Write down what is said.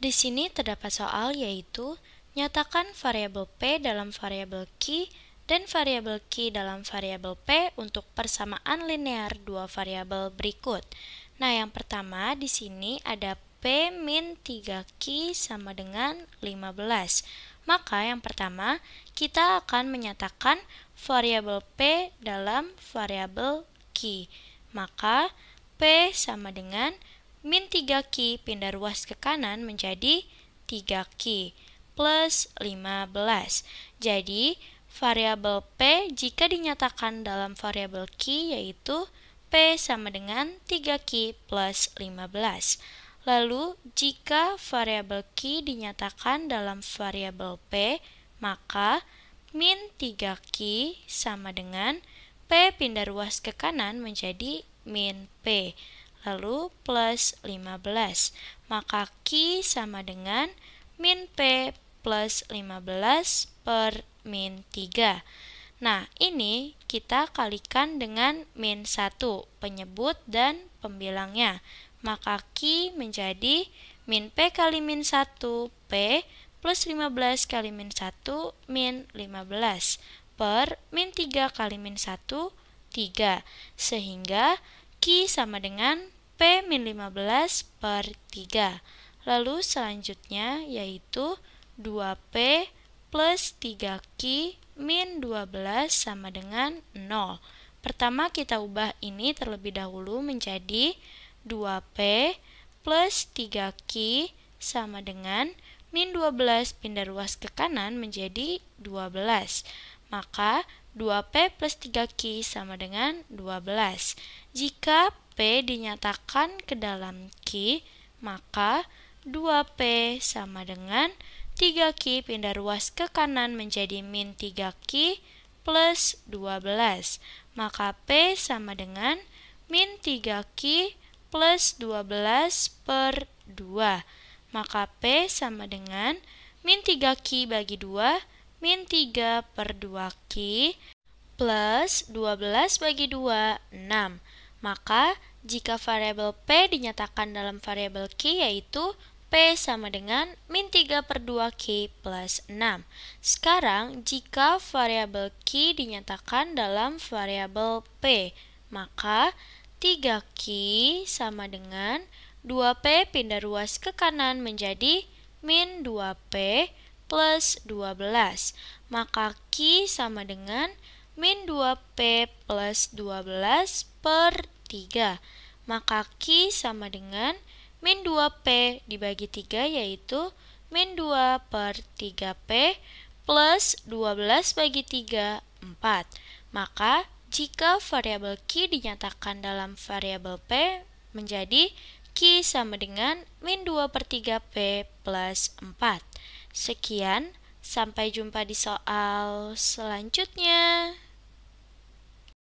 Di sini terdapat soal yaitu nyatakan variabel P dalam variabel Q dan variabel Q dalam variabel P untuk persamaan linear dua variabel berikut. Nah, yang pertama di sini ada P min 3Q sama dengan 15. Maka yang pertama kita akan menyatakan variabel P dalam variabel Q. Maka P sama dengan Min 3 ki pindah ruas ke kanan menjadi 3 ki plus 15. Jadi, variabel P jika dinyatakan dalam variabel Q yaitu P sama dengan 3Q plus 15. Lalu, jika variabel Q dinyatakan dalam variabel P, maka min 3Q sama dengan P pindah ruas ke kanan menjadi min P lalu plus 15. Maka Q sama dengan min P plus 15 per min 3. Nah, ini kita kalikan dengan min 1, penyebut dan pembilangnya. Maka Q menjadi min P kali min 1, P plus 15 kali min 1, min 15, per min 3 kali min 1, 3. Sehingga Q sama dengan P min 15 per 3. Lalu selanjutnya yaitu 2P plus 3Q min 12 sama dengan 0. Pertama kita ubah ini terlebih dahulu menjadi 2P plus 3Q sama dengan min 12 pindah ruas ke kanan menjadi 12. Maka 2P plus 3Q sama dengan 12. Jika P dinyatakan ke dalam Q, maka 2P sama dengan 3Q pindah ruas ke kanan menjadi min 3Q plus 12. Maka P sama dengan min 3Q plus 12 per 2. Maka P sama dengan min 3Q bagi 2 min 3 per 2Q plus 12 bagi 2, 6. Maka, jika variabel P dinyatakan dalam variabel K, yaitu P sama dengan min 3 per 2 K plus 6. Sekarang, jika variabel K dinyatakan dalam variabel P, maka 3 K sama dengan 2P pindah ruas ke kanan menjadi min 2P plus 12. Maka K sama dengan min 2P plus 12 per 3. Maka Q sama dengan min 2P dibagi 3 yaitu min 2 per 3P plus 12 bagi 3, 4. Maka jika variabel Q dinyatakan dalam variabel P menjadi Q sama dengan min 2 per 3P plus 4. Sekian, sampai jumpa di soal selanjutnya.